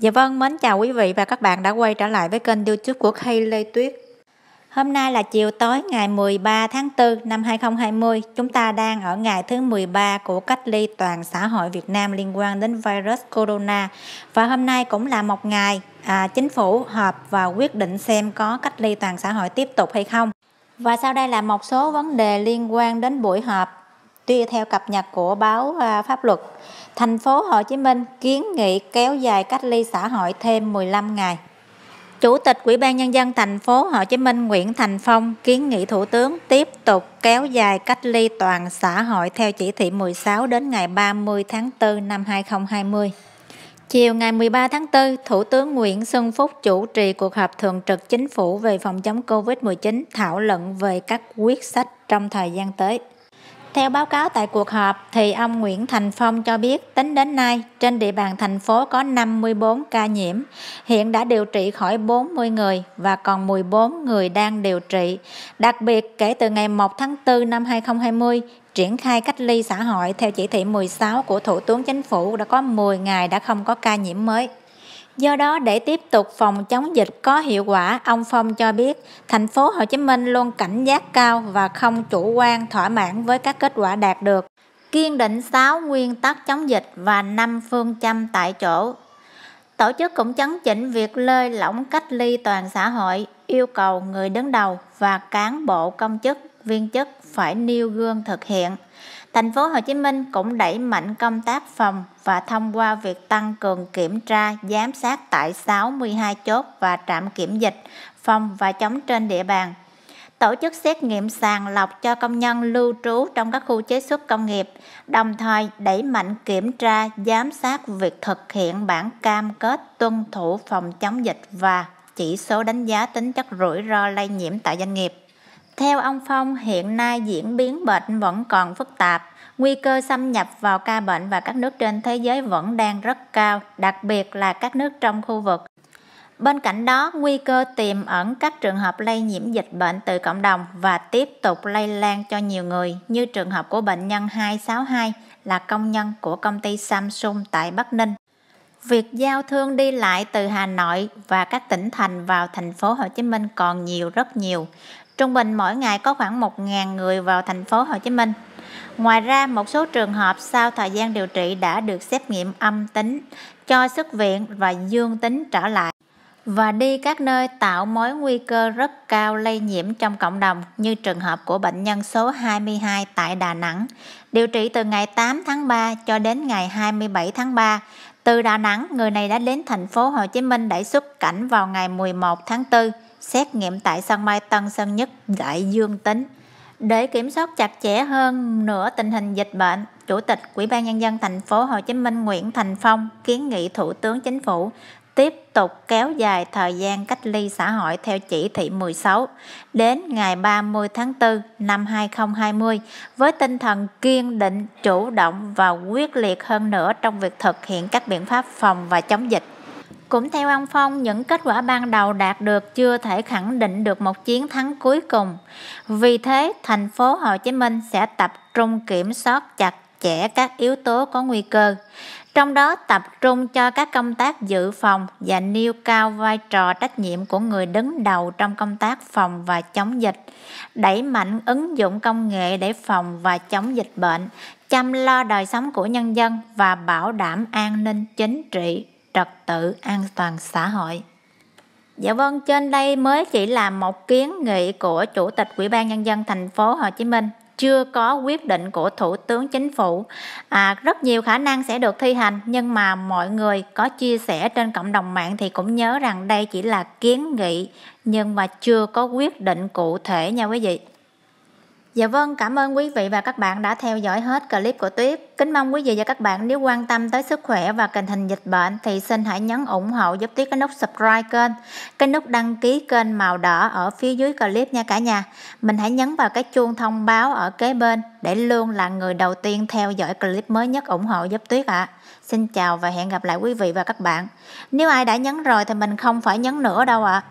Dạ vâng, mến chào quý vị và các bạn đã quay trở lại với kênh youtube của Khay Lê Tuyết. Hôm nay là chiều tối ngày 13 tháng 4 năm 2020, chúng ta đang ở ngày thứ 13 của cách ly toàn xã hội Việt Nam liên quan đến virus corona. Và hôm nay cũng là một ngày à, chính phủ họp và quyết định xem có cách ly toàn xã hội tiếp tục hay không. Và sau đây là một số vấn đề liên quan đến buổi họp tuy theo cập nhật của báo à, pháp luật. Thành phố Hồ Chí Minh kiến nghị kéo dài cách ly xã hội thêm 15 ngày. Chủ tịch Ủy ban nhân dân thành phố Hồ Chí Minh Nguyễn Thành Phong kiến nghị Thủ tướng tiếp tục kéo dài cách ly toàn xã hội theo chỉ thị 16 đến ngày 30 tháng 4 năm 2020. Chiều ngày 13 tháng 4, Thủ tướng Nguyễn Xuân Phúc chủ trì cuộc họp thường trực chính phủ về phòng chống COVID-19 thảo luận về các quyết sách trong thời gian tới. Theo báo cáo tại cuộc họp, thì ông Nguyễn Thành Phong cho biết tính đến nay trên địa bàn thành phố có 54 ca nhiễm, hiện đã điều trị khỏi 40 người và còn 14 người đang điều trị. Đặc biệt, kể từ ngày 1 tháng 4 năm 2020, triển khai cách ly xã hội theo chỉ thị 16 của Thủ tướng Chính phủ đã có 10 ngày đã không có ca nhiễm mới. Do đó để tiếp tục phòng chống dịch có hiệu quả, ông Phong cho biết, thành phố Hồ Chí Minh luôn cảnh giác cao và không chủ quan thỏa mãn với các kết quả đạt được. Kiên định 6 nguyên tắc chống dịch và 5 phương châm tại chỗ. Tổ chức cũng chấn chỉnh việc lơi lỏng cách ly toàn xã hội, yêu cầu người đứng đầu và cán bộ công chức viên chức phải nêu gương thực hiện. Thành phố Hồ Chí Minh cũng đẩy mạnh công tác phòng và thông qua việc tăng cường kiểm tra, giám sát tại 62 chốt và trạm kiểm dịch, phòng và chống trên địa bàn. Tổ chức xét nghiệm sàng lọc cho công nhân lưu trú trong các khu chế xuất công nghiệp, đồng thời đẩy mạnh kiểm tra, giám sát việc thực hiện bản cam kết tuân thủ phòng chống dịch và chỉ số đánh giá tính chất rủi ro lây nhiễm tại doanh nghiệp. Theo ông Phong, hiện nay diễn biến bệnh vẫn còn phức tạp, nguy cơ xâm nhập vào ca bệnh và các nước trên thế giới vẫn đang rất cao, đặc biệt là các nước trong khu vực. Bên cạnh đó, nguy cơ tiềm ẩn các trường hợp lây nhiễm dịch bệnh từ cộng đồng và tiếp tục lây lan cho nhiều người như trường hợp của bệnh nhân 262 là công nhân của công ty Samsung tại Bắc Ninh. Việc giao thương đi lại từ Hà Nội và các tỉnh thành vào thành phố Hồ Chí Minh còn nhiều rất nhiều. Trung bình mỗi ngày có khoảng 1.000 người vào thành phố Hồ Chí Minh. Ngoài ra, một số trường hợp sau thời gian điều trị đã được xét nghiệm âm tính, cho xuất viện và dương tính trở lại và đi các nơi tạo mối nguy cơ rất cao lây nhiễm trong cộng đồng như trường hợp của bệnh nhân số 22 tại Đà Nẵng, điều trị từ ngày 8 tháng 3 cho đến ngày 27 tháng 3 từ Đà Nẵng, người này đã đến thành phố Hồ Chí Minh để xuất cảnh vào ngày 11 tháng 4, xét nghiệm tại sân bay Tân Sơn Nhất đại dương tính. Để kiểm soát chặt chẽ hơn nữa tình hình dịch bệnh, Chủ tịch Ủy ban Nhân dân thành phố Hồ Chí Minh Nguyễn Thành Phong kiến nghị Thủ tướng Chính phủ tiếp tục kéo dài thời gian cách ly xã hội theo chỉ thị 16 đến ngày 30 tháng 4 năm 2020 với tinh thần kiên định, chủ động và quyết liệt hơn nữa trong việc thực hiện các biện pháp phòng và chống dịch. Cũng theo ông Phong, những kết quả ban đầu đạt được chưa thể khẳng định được một chiến thắng cuối cùng. Vì thế, thành phố Hồ Chí Minh sẽ tập trung kiểm soát chặt chẽ các yếu tố có nguy cơ trong đó tập trung cho các công tác dự phòng và nêu cao vai trò trách nhiệm của người đứng đầu trong công tác phòng và chống dịch, đẩy mạnh ứng dụng công nghệ để phòng và chống dịch bệnh, chăm lo đời sống của nhân dân và bảo đảm an ninh chính trị, trật tự an toàn xã hội. Dạ vâng, trên đây mới chỉ là một kiến nghị của Chủ tịch Ủy ban nhân dân thành phố Hồ Chí Minh chưa có quyết định của thủ tướng chính phủ à, rất nhiều khả năng sẽ được thi hành nhưng mà mọi người có chia sẻ trên cộng đồng mạng thì cũng nhớ rằng đây chỉ là kiến nghị nhưng mà chưa có quyết định cụ thể nha quý vị Dạ vâng, cảm ơn quý vị và các bạn đã theo dõi hết clip của Tuyết. Kính mong quý vị và các bạn nếu quan tâm tới sức khỏe và tình hình dịch bệnh thì xin hãy nhấn ủng hộ giúp Tuyết cái nút subscribe kênh, cái nút đăng ký kênh màu đỏ ở phía dưới clip nha cả nhà. Mình hãy nhấn vào cái chuông thông báo ở kế bên để luôn là người đầu tiên theo dõi clip mới nhất ủng hộ giúp Tuyết ạ. À. Xin chào và hẹn gặp lại quý vị và các bạn. Nếu ai đã nhấn rồi thì mình không phải nhấn nữa đâu ạ. À.